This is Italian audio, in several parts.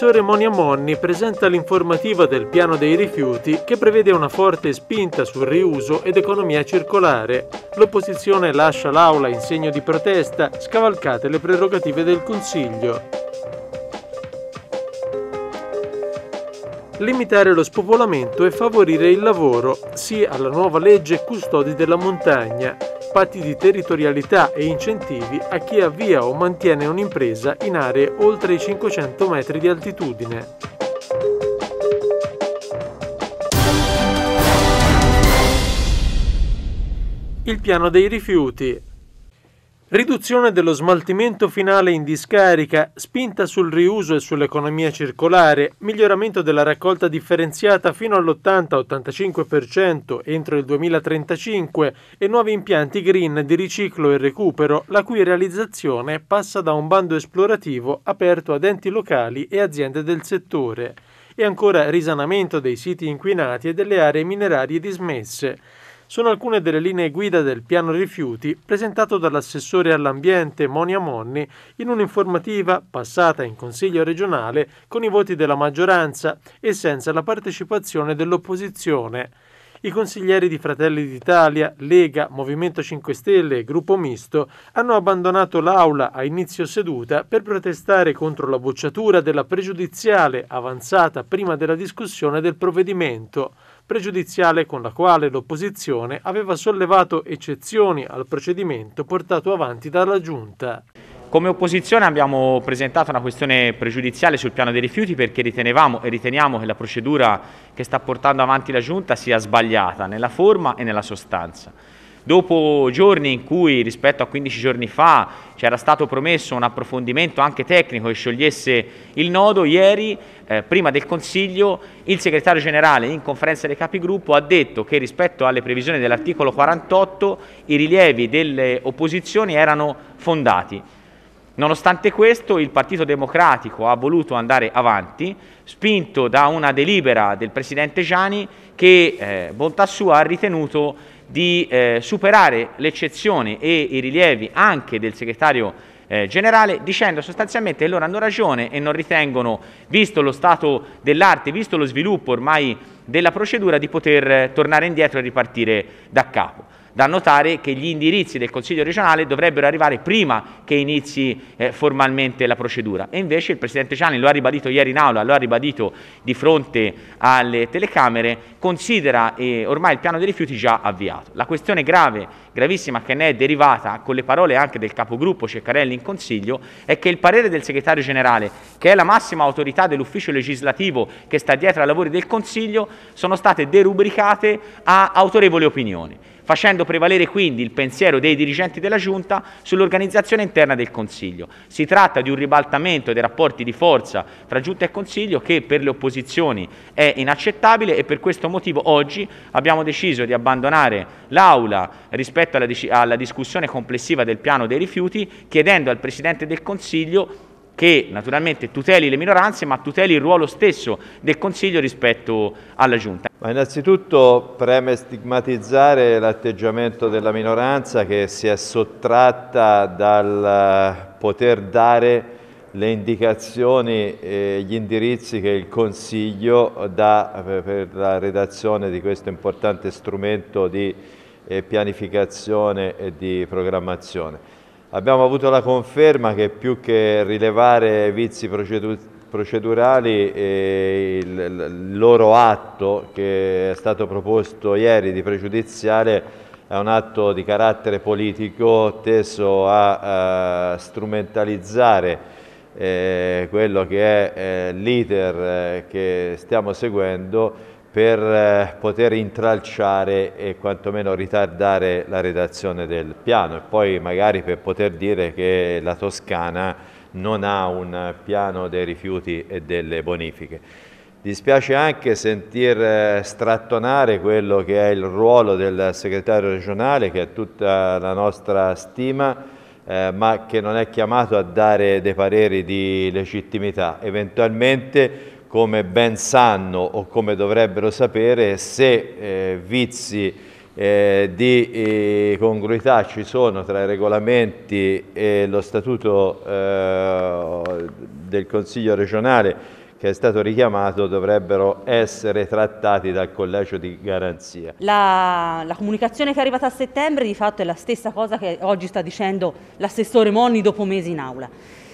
l'assessore Monia Monni presenta l'informativa del piano dei rifiuti che prevede una forte spinta sul riuso ed economia circolare. L'opposizione lascia l'aula in segno di protesta, scavalcate le prerogative del Consiglio. limitare lo spopolamento e favorire il lavoro, sì alla nuova legge custodi della montagna patti di territorialità e incentivi a chi avvia o mantiene un'impresa in aree oltre i 500 metri di altitudine. Il piano dei rifiuti Riduzione dello smaltimento finale in discarica, spinta sul riuso e sull'economia circolare, miglioramento della raccolta differenziata fino all'80-85% entro il 2035 e nuovi impianti green di riciclo e recupero, la cui realizzazione passa da un bando esplorativo aperto ad enti locali e aziende del settore e ancora risanamento dei siti inquinati e delle aree minerarie dismesse sono alcune delle linee guida del piano rifiuti presentato dall'assessore all'ambiente Monia Monni in un'informativa passata in Consiglio regionale con i voti della maggioranza e senza la partecipazione dell'opposizione. I consiglieri di Fratelli d'Italia, Lega, Movimento 5 Stelle e Gruppo Misto hanno abbandonato l'aula a inizio seduta per protestare contro la bocciatura della pregiudiziale avanzata prima della discussione del provvedimento pregiudiziale con la quale l'opposizione aveva sollevato eccezioni al procedimento portato avanti dalla Giunta. Come opposizione abbiamo presentato una questione pregiudiziale sul piano dei rifiuti perché ritenevamo e riteniamo che la procedura che sta portando avanti la Giunta sia sbagliata nella forma e nella sostanza dopo giorni in cui rispetto a 15 giorni fa c'era stato promesso un approfondimento anche tecnico che sciogliesse il nodo, ieri eh, prima del Consiglio il segretario generale in conferenza dei capigruppo ha detto che rispetto alle previsioni dell'articolo 48 i rilievi delle opposizioni erano fondati. Nonostante questo il Partito Democratico ha voluto andare avanti, spinto da una delibera del Presidente Gianni che eh, bontà sua ha ritenuto di eh, superare l'eccezione e i rilievi anche del segretario eh, generale dicendo sostanzialmente che loro hanno ragione e non ritengono, visto lo stato dell'arte, visto lo sviluppo ormai della procedura, di poter eh, tornare indietro e ripartire da capo. Da notare che gli indirizzi del Consiglio regionale dovrebbero arrivare prima che inizi eh, formalmente la procedura. E invece il Presidente Ciani lo ha ribadito ieri in aula, lo ha ribadito di fronte alle telecamere, considera eh, ormai il piano dei rifiuti già avviato. La questione grave, gravissima che ne è derivata con le parole anche del capogruppo Ceccarelli in Consiglio è che il parere del segretario generale, che è la massima autorità dell'ufficio legislativo che sta dietro ai lavori del Consiglio, sono state derubricate a autorevoli opinioni facendo prevalere quindi il pensiero dei dirigenti della Giunta sull'organizzazione interna del Consiglio. Si tratta di un ribaltamento dei rapporti di forza tra Giunta e Consiglio che per le opposizioni è inaccettabile e per questo motivo oggi abbiamo deciso di abbandonare l'Aula rispetto alla, alla discussione complessiva del piano dei rifiuti chiedendo al Presidente del Consiglio che naturalmente tuteli le minoranze ma tuteli il ruolo stesso del Consiglio rispetto alla Giunta. Ma innanzitutto preme stigmatizzare l'atteggiamento della minoranza che si è sottratta dal eh, poter dare le indicazioni e gli indirizzi che il Consiglio dà eh, per la redazione di questo importante strumento di eh, pianificazione e di programmazione. Abbiamo avuto la conferma che più che rilevare vizi procedurali, eh, il, loro atto che è stato proposto ieri di pregiudiziale è un atto di carattere politico teso a, a strumentalizzare eh, quello che è eh, l'iter eh, che stiamo seguendo per eh, poter intralciare e quantomeno ritardare la redazione del piano e poi magari per poter dire che la Toscana non ha un piano dei rifiuti e delle bonifiche. Dispiace anche sentir eh, strattonare quello che è il ruolo del segretario regionale che è tutta la nostra stima eh, ma che non è chiamato a dare dei pareri di legittimità. Eventualmente come ben sanno o come dovrebbero sapere, se eh, vizi eh, di eh, congruità ci sono tra i regolamenti e lo statuto eh, del Consiglio regionale che è stato richiamato dovrebbero essere trattati dal collegio di garanzia. La, la, comunicazione che è arrivata a settembre di fatto è la stessa cosa che oggi sta dicendo l'assessore Monni dopo mesi in aula.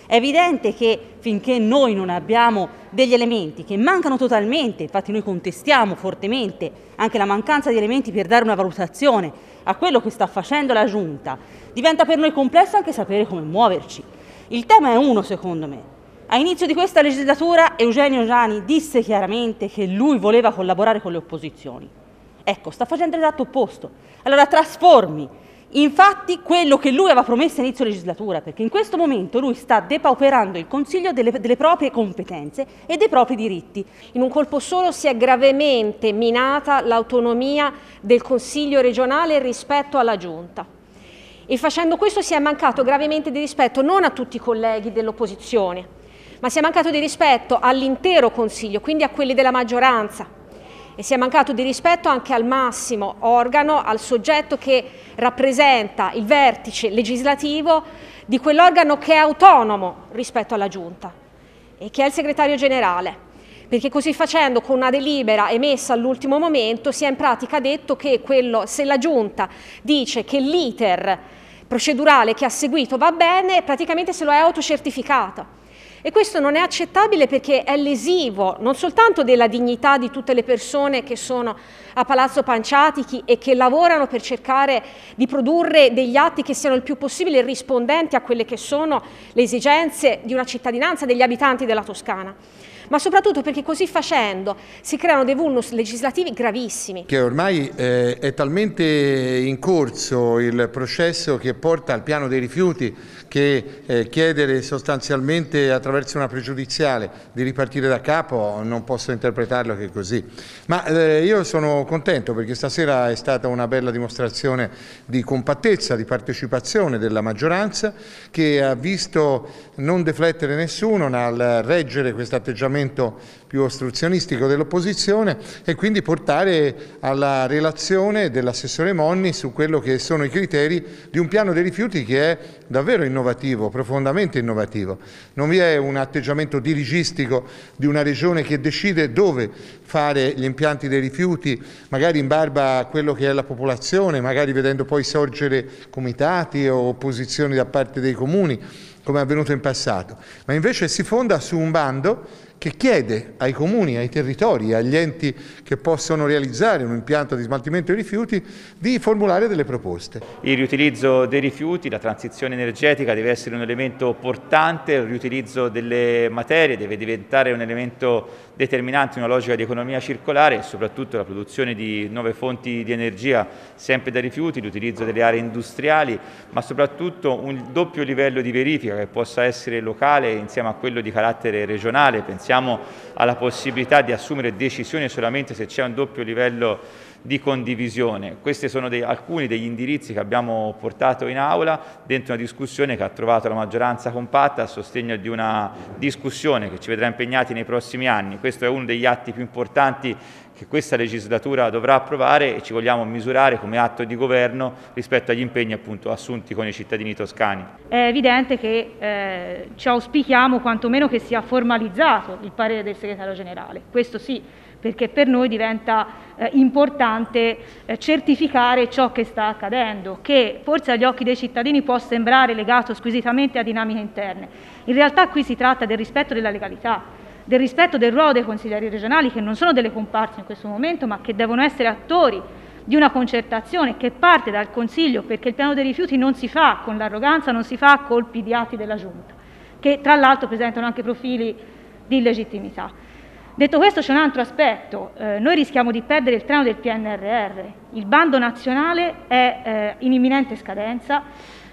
È evidente che finché noi non abbiamo degli elementi che mancano totalmente, infatti noi contestiamo fortemente anche la mancanza di elementi per dare una valutazione a quello che sta facendo la Giunta, diventa per noi complesso anche sapere come muoverci. Il tema è uno secondo me. A inizio di questa legislatura Eugenio Giani disse chiaramente che lui voleva collaborare con le opposizioni. Ecco, sta facendo l'esatto opposto. Allora trasformi infatti quello che lui aveva promesso a inizio legislatura, perché in questo momento lui sta depauperando il Consiglio delle, delle proprie competenze e dei propri diritti. In un colpo solo si è gravemente minata l'autonomia del Consiglio regionale rispetto alla Giunta e facendo questo si è mancato gravemente di rispetto non a tutti i colleghi dell'opposizione, ma si è mancato di rispetto all'intero Consiglio, quindi a quelli della maggioranza, e si è mancato di rispetto anche al massimo organo, al soggetto che rappresenta il vertice legislativo di quell'organo che è autonomo rispetto alla Giunta e che è il segretario generale. Perché così facendo, con una delibera emessa all'ultimo momento, si è in pratica detto che quello, se la Giunta dice che l'iter procedurale che ha seguito va bene, praticamente se lo è autocertificato e questo non è accettabile perché è lesivo non soltanto della dignità di tutte le persone che sono a Palazzo Panciatichi e che lavorano per cercare di produrre degli atti che siano il più possibile rispondenti a quelle che sono le esigenze di una cittadinanza degli abitanti della Toscana ma soprattutto perché così facendo si creano dei vulnus legislativi gravissimi. Che ormai eh, è talmente in corso il processo che porta al piano dei rifiuti che eh, chiedere sostanzialmente attraverso una pregiudiziale di ripartire da capo non posso interpretarlo che così. Ma eh, io sono contento perché stasera è stata una bella dimostrazione di compattezza, di partecipazione della maggioranza che ha visto non deflettere nessuno nel reggere questo atteggiamento più ostruzionistico dell'opposizione e quindi portare alla relazione dell'assessore Monni su quello che sono i criteri di un piano dei rifiuti che è davvero innovativo, profondamente innovativo. Non vi è un atteggiamento dirigistico di una regione che decide dove fare gli impianti dei rifiuti, magari in barba a quello che è la popolazione, magari vedendo poi sorgere comitati o opposizioni da parte dei comuni come è avvenuto in passato, ma invece si fonda su un bando che chiede ai comuni, ai territori, agli enti che possono realizzare un impianto di smaltimento dei rifiuti di formulare delle proposte. Il riutilizzo dei rifiuti, la transizione energetica deve essere un elemento portante, il riutilizzo delle materie deve diventare un elemento determinante in una logica di economia circolare e soprattutto la produzione di nuove fonti di energia sempre da rifiuti, l'utilizzo delle aree industriali, ma soprattutto un doppio livello di verifica che possa essere locale insieme a quello di carattere regionale, pensiamo siamo alla possibilità di assumere decisioni solamente se c'è un doppio livello di condivisione. Questi sono dei, alcuni degli indirizzi che abbiamo portato in aula dentro una discussione che ha trovato la maggioranza compatta a sostegno di una discussione che ci vedrà impegnati nei prossimi anni. Questo è uno degli atti più importanti che questa legislatura dovrà approvare e ci vogliamo misurare come atto di governo rispetto agli impegni appunto, assunti con i cittadini toscani. È evidente che eh, ci auspichiamo quantomeno che sia formalizzato il parere del segretario generale, questo sì, perché per noi diventa eh, importante eh, certificare ciò che sta accadendo, che forse agli occhi dei cittadini può sembrare legato squisitamente a dinamiche interne. In realtà qui si tratta del rispetto della legalità del rispetto del ruolo dei consiglieri regionali che non sono delle comparse in questo momento ma che devono essere attori di una concertazione che parte dal Consiglio perché il piano dei rifiuti non si fa con l'arroganza, non si fa a colpi di atti della Giunta, che tra l'altro presentano anche profili di illegittimità. Detto questo c'è un altro aspetto, eh, noi rischiamo di perdere il treno del PNRR, il bando nazionale è eh, in imminente scadenza,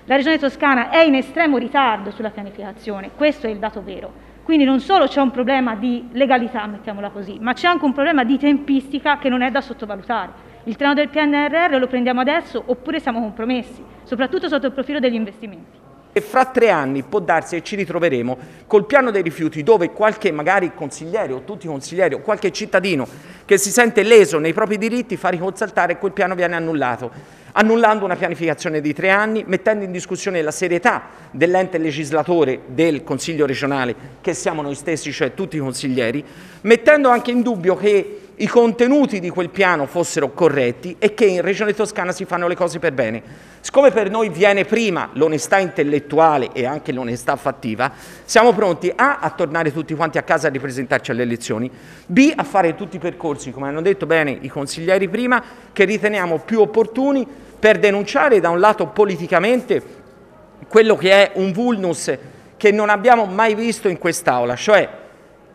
la Regione Toscana è in estremo ritardo sulla pianificazione, questo è il dato vero. Quindi non solo c'è un problema di legalità, mettiamola così, ma c'è anche un problema di tempistica che non è da sottovalutare. Il treno del PNRR lo prendiamo adesso oppure siamo compromessi, soprattutto sotto il profilo degli investimenti e fra tre anni può darsi che ci ritroveremo col piano dei rifiuti dove qualche magari consigliere o tutti i consiglieri o qualche cittadino che si sente leso nei propri diritti fa riconsaltare e quel piano viene annullato, annullando una pianificazione di tre anni, mettendo in discussione la serietà dell'ente legislatore del Consiglio regionale che siamo noi stessi, cioè tutti i consiglieri, mettendo anche in dubbio che i contenuti di quel piano fossero corretti e che in Regione Toscana si fanno le cose per bene. Siccome per noi viene prima l'onestà intellettuale e anche l'onestà fattiva, siamo pronti A a tornare tutti quanti a casa a ripresentarci alle elezioni, B a fare tutti i percorsi, come hanno detto bene i consiglieri prima, che riteniamo più opportuni per denunciare da un lato politicamente quello che è un vulnus che non abbiamo mai visto in quest'Aula, cioè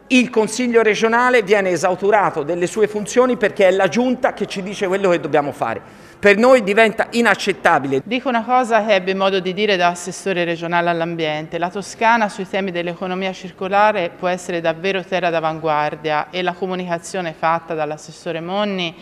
il Consiglio regionale viene esautorato delle sue funzioni perché è la giunta che ci dice quello che dobbiamo fare. Per noi diventa inaccettabile. Dico una cosa che ebbe modo di dire da assessore regionale all'ambiente. La Toscana sui temi dell'economia circolare può essere davvero terra d'avanguardia e la comunicazione fatta dall'assessore Monni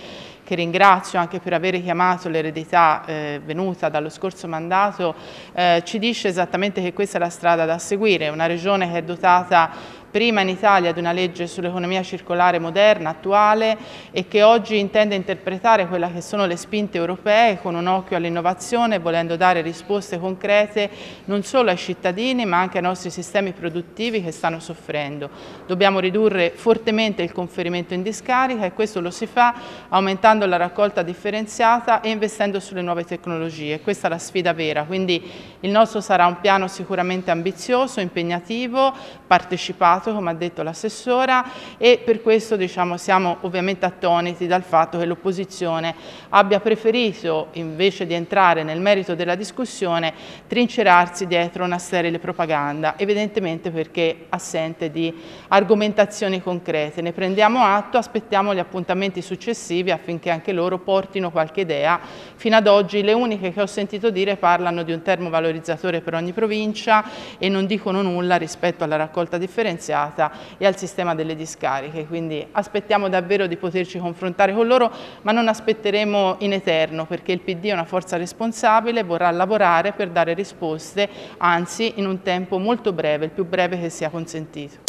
che ringrazio anche per aver chiamato l'eredità eh, venuta dallo scorso mandato, eh, ci dice esattamente che questa è la strada da seguire, una regione che è dotata prima in Italia di una legge sull'economia circolare moderna, attuale e che oggi intende interpretare quelle che sono le spinte europee con un occhio all'innovazione, volendo dare risposte concrete non solo ai cittadini ma anche ai nostri sistemi produttivi che stanno soffrendo. Dobbiamo ridurre fortemente il conferimento in discarica e questo lo si fa aumentando la raccolta differenziata e investendo sulle nuove tecnologie. Questa è la sfida vera, quindi il nostro sarà un piano sicuramente ambizioso, impegnativo, partecipato elevato, come ha detto l'assessora, e per questo diciamo, siamo ovviamente attoniti dal fatto che l'opposizione abbia preferito, invece di entrare nel merito della discussione, trincerarsi dietro una sterile propaganda, evidentemente perché assente di argomentazioni concrete. Ne prendiamo atto, aspettiamo gli appuntamenti successivi affinché anche loro portino qualche idea. Fino ad oggi le uniche che ho sentito dire parlano di un termovalorizzatore per ogni provincia e non dicono nulla rispetto alla raccolta differenziata Annunziata e al sistema delle discariche, quindi aspettiamo davvero di poterci confrontare con loro, ma non aspetteremo in eterno perché il PD è una forza responsabile, vorrà lavorare per dare risposte, anzi in un tempo molto breve, il più breve che sia consentito.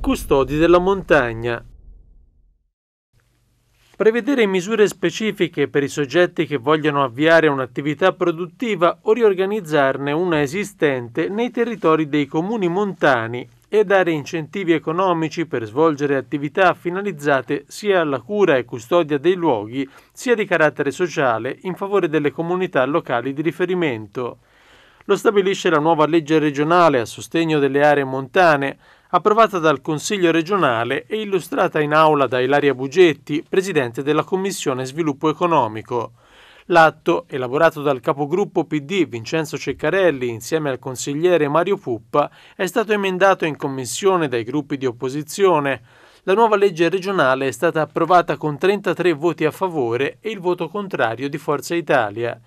Custodi della montagna, Prevedere misure specifiche per i soggetti che vogliono avviare un'attività produttiva o riorganizzarne una esistente nei territori dei comuni montani e dare incentivi economici per svolgere attività finalizzate sia alla cura e custodia dei luoghi, sia di carattere sociale in favore delle comunità locali di riferimento. Lo stabilisce la nuova legge regionale a sostegno delle aree montane, approvata dal Consiglio regionale e illustrata in aula da Ilaria Bugetti, presidente della Commissione Sviluppo Economico. L'atto, elaborato dal capogruppo PD Vincenzo Ceccarelli insieme al consigliere Mario Puppa, è stato emendato in commissione dai gruppi di opposizione. La nuova legge regionale è stata approvata con 33 voti a favore e il voto contrario di Forza Italia.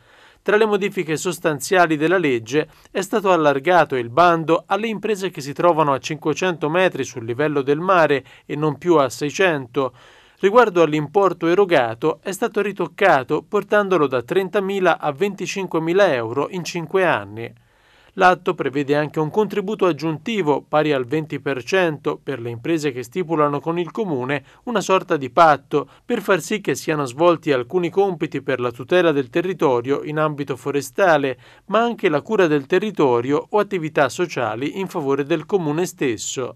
Tra le modifiche sostanziali della legge è stato allargato il bando alle imprese che si trovano a 500 metri sul livello del mare e non più a 600. Riguardo all'importo erogato è stato ritoccato portandolo da 30.000 a 25.000 euro in 5 anni. L'atto prevede anche un contributo aggiuntivo pari al 20% per le imprese che stipulano con il Comune una sorta di patto per far sì che siano svolti alcuni compiti per la tutela del territorio in ambito forestale, ma anche la cura del territorio o attività sociali in favore del Comune stesso.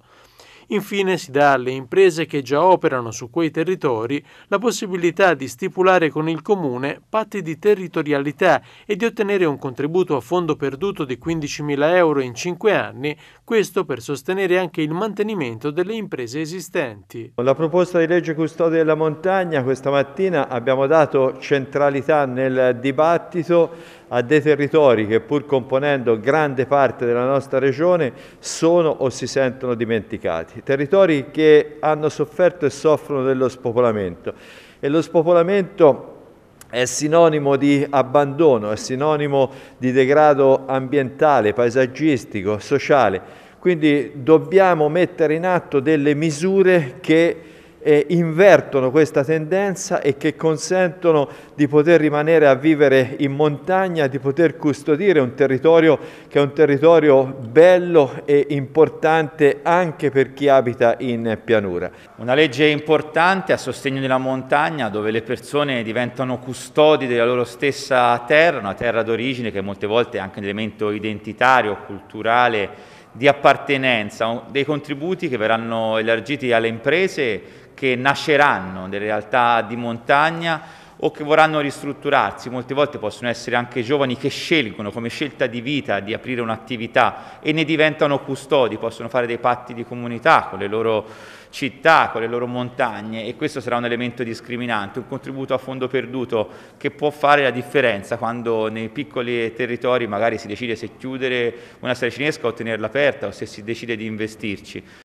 Infine si dà alle imprese che già operano su quei territori la possibilità di stipulare con il Comune patti di territorialità e di ottenere un contributo a fondo perduto di 15.000 euro in 5 anni, questo per sostenere anche il mantenimento delle imprese esistenti. Con La proposta di legge custodia della montagna questa mattina abbiamo dato centralità nel dibattito a dei territori che pur componendo grande parte della nostra regione sono o si sentono dimenticati, territori che hanno sofferto e soffrono dello spopolamento e lo spopolamento è sinonimo di abbandono, è sinonimo di degrado ambientale, paesaggistico, sociale. Quindi dobbiamo mettere in atto delle misure che eh, invertono questa tendenza e che consentono di poter rimanere a vivere in montagna, di poter custodire un territorio che è un territorio bello e importante anche per chi abita in pianura. Una legge importante a sostegno della montagna dove le persone diventano custodi della loro stessa terra, una terra d'origine che molte volte è anche un elemento identitario, culturale, di appartenenza, dei contributi che verranno elargiti alle imprese che nasceranno nelle realtà di montagna o che vorranno ristrutturarsi, molte volte possono essere anche giovani che scelgono come scelta di vita di aprire un'attività e ne diventano custodi, possono fare dei patti di comunità con le loro città, con le loro montagne e questo sarà un elemento discriminante, un contributo a fondo perduto che può fare la differenza quando nei piccoli territori magari si decide se chiudere una strada cinesca o tenerla aperta o se si decide di investirci.